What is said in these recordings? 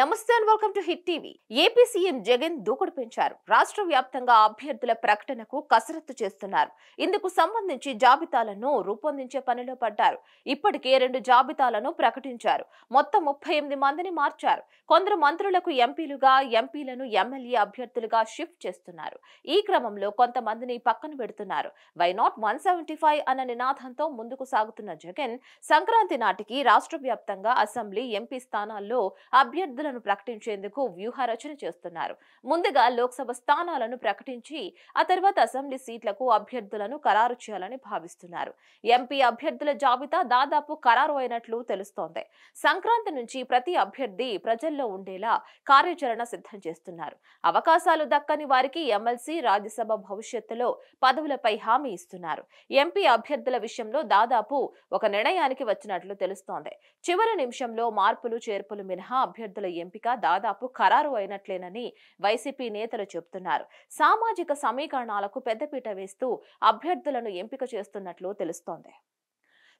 నమస్తే and welcome to hit TV AP CM Jagan దూకుడు పెంచారు రాష్ట్ర వ్యాప్తంగా అభ్యర్థుల ప్రకటనకు కసరత్తు చేస్తున్నారు ఇందుకు సంబంధించి జాబితాలను రూపొందించే పనిలో పడ్డారు ఇప్పటికే రెండు జాబితాలను ప్రకటించారు మొత్తం ముప్పై ఎనిమిది మందిని మార్చారు కొందరు మంత్రులకు ఎంపీలుగా ఎంపీలను ఎమ్మెల్యే అభ్యర్థులుగా షిఫ్ట్ చేస్తున్నారు ఈ క్రమంలో కొంతమందిని పక్కన పెడుతున్నారు why not one seventy five అన్న నినాదంతో ముందుకు సాగుతున్న జగన్ సంక్రాంతి నాటికి రాష్ట్ర వ్యాప్తంగా అసెంబ్లీ ఎంపీ స్థానాల్లో అభ్యర్థి అభ్యర్థులను ప్రకటించేందుకు వ్యూహరచన చేస్తున్నారు ముందుగా లోక్సభ స్థానాలను ప్రకటించి ఆ తర్వాత అసెంబ్లీ సీట్లకు అభ్యర్థులను ఖరారు చేయాలని భావిస్తున్నారు ఎంపీ అభ్యర్థుల జాబితా దాదాపు ఖరారు అయినట్లు తెలుస్తోంది సంక్రాంతి నుంచి ప్రతి అభ్యర్థి ప్రజల్లో ఉండేలా కార్యాచరణ సిద్ధం చేస్తున్నారు అవకాశాలు దక్కని వారికి ఎమ్మెల్సీ రాజ్యసభ భవిష్యత్తులో పదవులపై హామీ ఇస్తున్నారు ఎంపీ అభ్యర్థుల విషయంలో దాదాపు ఒక నిర్ణయానికి వచ్చినట్లు తెలుస్తోంది చివరి నిమిషంలో మార్పులు చేర్పులు మినహా అభ్యర్థుల ఎంపిక దాదాపు ఖరారు అయినట్లేనని వైసీపీ నేతలు చెబుతున్నారు సామాజిక సమీకరణాలకు పెద్దపీట వేస్తూ అభ్యర్థులను ఎంపిక చేస్తున్నట్లు తెలుస్తోంది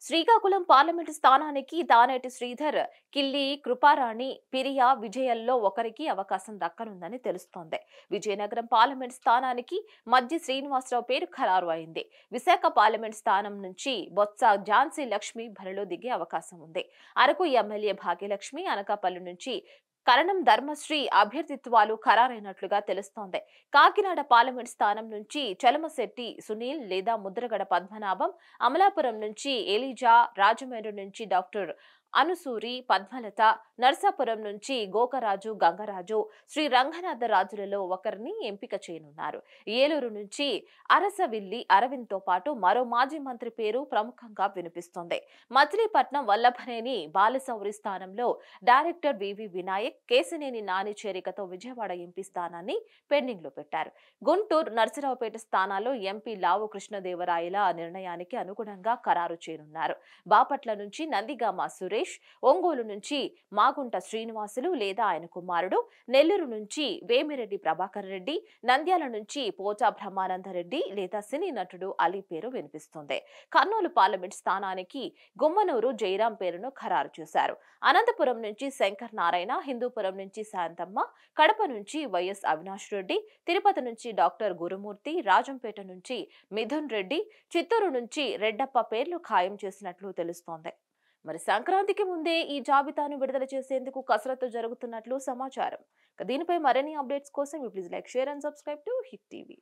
శ్రీకాకుళం పార్లమెంటు స్థానానికి దానేటి శ్రీధర్ కిల్లి కృపారాణి పిరియా విజయల్లో ఒకరికి అవకాశం దక్కనుందని తెలుస్తోంది విజయనగరం పార్లమెంట్ స్థానానికి మధ్య శ్రీనివాసరావు పేరు ఖరారు అయింది విశాఖ పార్లమెంట్ స్థానం నుంచి బొత్స ఝాన్సీ లక్ష్మి బరిలో దిగే అవకాశం ఉంది అరకు ఎమ్మెల్యే భాగ్యలక్ష్మి అనకాపల్లి నుంచి కరణం ధర్మశ్రీ అభ్యర్థిత్వాలు ఖరారైనట్లుగా తెలుస్తోంది కాకినాడ పార్లమెంట్ స్థానం నుంచి చలమశెట్టి సునీల్ లేదా ముద్రగడ పద్మనాభం అమలాపురం నుంచి ఎలిజా రాజమండ్రి నుంచి డాక్టర్ అనుసూరి పద్మలత నర్సాపురం నుంచి గోకరాజు గంగరాజు శ్రీ రంగనాథ రాజులలో ఒకరిని ఎంపిక చేయనున్నారు ఏలూరు నుంచి అరసవిల్లి అరవింద్ తో పాటు మరో మాజీ మంత్రి పేరు ప్రముఖంగా వినిపిస్తోంది మచిలీపట్నం వల్లభనేని బాలసౌరి స్థానంలో డైరెక్టర్ వివి వినాయక్ కేసినేని నాని చేరికతో విజయవాడ ఎంపీ స్థానాన్ని పెండింగ్ లో పెట్టారు గుంటూరు నర్సరావుపేట స్థానాల్లో ఎంపీ లావు కృష్ణదేవరాయల నిర్ణయానికి అనుగుణంగా ఖరారు చేయనున్నారు బాపట్ల నుంచి నందిగామ సురేష్ సురేష్ ఒంగోలు నుంచి మాగుంట శ్రీనివాసులు లేదా ఆయన కుమారుడు నెల్లూరు నుంచి వేమిరెడ్డి ప్రభాకర్ రెడ్డి నంద్యాల నుంచి బ్రహ్మానంద బ్రహ్మానందరెడ్డి లేదా సినీ నటుడు అలీ పేరు వినిపిస్తుంది కర్నూలు పార్లమెంట్ స్థానానికి గుమ్మనూరు జయరాం పేరును ఖరారు చేశారు అనంతపురం నుంచి శంకర్ నారాయణ హిందూపురం నుంచి శాంతమ్మ కడప నుంచి వైఎస్ అవినాష్ రెడ్డి తిరుపతి నుంచి డాక్టర్ గురుమూర్తి రాజంపేట నుంచి మిథున్ రెడ్డి చిత్తూరు నుంచి రెడ్డప్ప పేర్లు ఖాయం చేసినట్లు తెలుస్తోంది మరి సంక్రాంతికి ముందే ఈ జాబితాను విడుదల చేసేందుకు కసరత్తు జరుగుతున్నట్లు సమాచారం దీనిపై మరిన్ని అప్డేట్స్ కోసం please like share and subscribe to hit TV